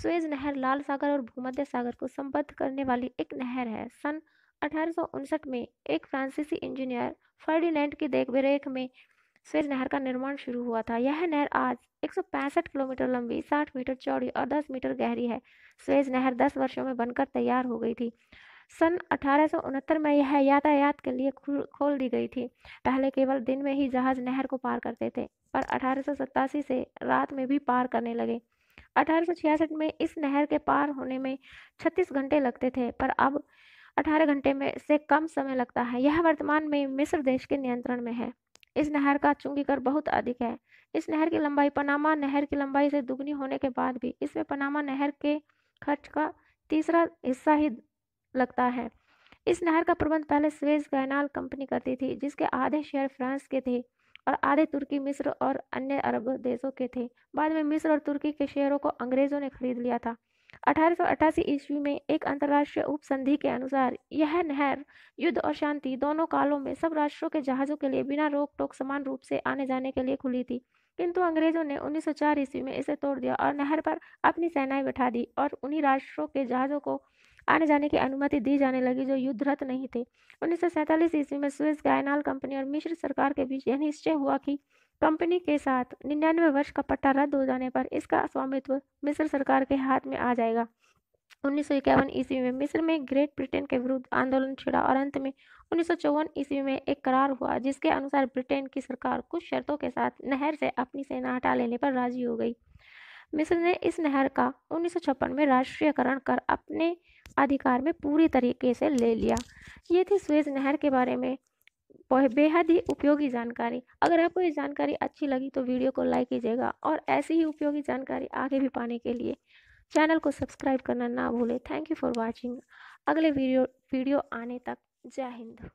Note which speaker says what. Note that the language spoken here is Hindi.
Speaker 1: स्वेज नहर लाल सागर और भूमध्य सागर को संबद्ध करने वाली एक नहर है सन अठारह में एक फ्रांसीसी इंजीनियर फर्डिनेंड की देखरेख में स्वेज नहर का निर्माण शुरू हुआ था यह नहर आज 165 किलोमीटर लंबी 60 मीटर चौड़ी और 10 मीटर गहरी है स्वेज नहर 10 वर्षों में बनकर तैयार हो गई थी सन अठारह में यह यातायात के लिए खोल दी गई थी पहले केवल दिन में ही जहाज नहर को पार करते थे पर अठारह से रात में भी पार करने लगे 1866 में इस नहर के पार होने में 36 घंटे लगते थे पर अब 18 घंटे में से कम समय लगता है यह वर्तमान में मिस्र देश के नियंत्रण में है इस नहर का चुंगीकर बहुत अधिक है इस नहर की लंबाई पनामा नहर की लंबाई से दुगनी होने के बाद भी इसमें पनामा नहर के खर्च का तीसरा हिस्सा ही लगता है इस नहर का प्रबंध पहले स्वेज कैनाल कंपनी करती थी जिसके आधे शेयर फ्रांस के थे और आधे तुर्की मिस्र और अन्य अरब देशों के थे बाद में मिस्र और तुर्की के शहरों को अंग्रेज़ों ने खरीद लिया था अठारह ईस्वी में एक अंतर्राष्ट्रीय उपसंधि के अनुसार यह नहर युद्ध और शांति दोनों कालों में सब राष्ट्रों के जहाज़ों के लिए बिना रोक टोक समान रूप से आने जाने के लिए खुली थी किंतु अंग्रेजों ने 1904 ईस्वी में इसे तोड़ दिया और नहर पर अपनी सेनाएं बैठा दी और उन्हीं राष्ट्रों के जहाज़ों को आने जाने की अनुमति दी जाने लगी जो युद्धरत नहीं थे उन्नीस सौ सैंतालीस ईस्वी में स्विस गायनाल कंपनी और मिश्र सरकार के बीच यह निश्चय हुआ कि कंपनी के साथ निन्यानवे वर्ष का पट्टा रद्द हो जाने पर इसका स्वामित्व मिस्र सरकार के हाथ में आ जाएगा उन्नीस सौ इक्यावन ईस्वी में मिस्र में ग्रेट ब्रिटेन के विरुद्ध आंदोलन छिड़ा और अंत में उन्नीस सौ चौवन ईस्वी में एक करार हुआ जिसके अनुसार ब्रिटेन की सरकार कुछ शर्तों के साथ नहर से अपनी सेना हटा लेने पर राजी हो गई मिस्र ने इस नहर का उन्नीस सौ छप्पन में राष्ट्रीयकरण कर अपने अधिकार में पूरी तरीके से ले लिया ये थी स्वेज नहर के बारे में बेहद ही उपयोगी जानकारी अगर आपको ये जानकारी अच्छी लगी तो वीडियो को लाइक कीजिएगा और ऐसी ही उपयोगी जानकारी आगे भी पाने के लिए चैनल को सब्सक्राइब करना ना भूलें थैंक यू फॉर वॉचिंग अगले वीडियो वीडियो आने तक जय हिंद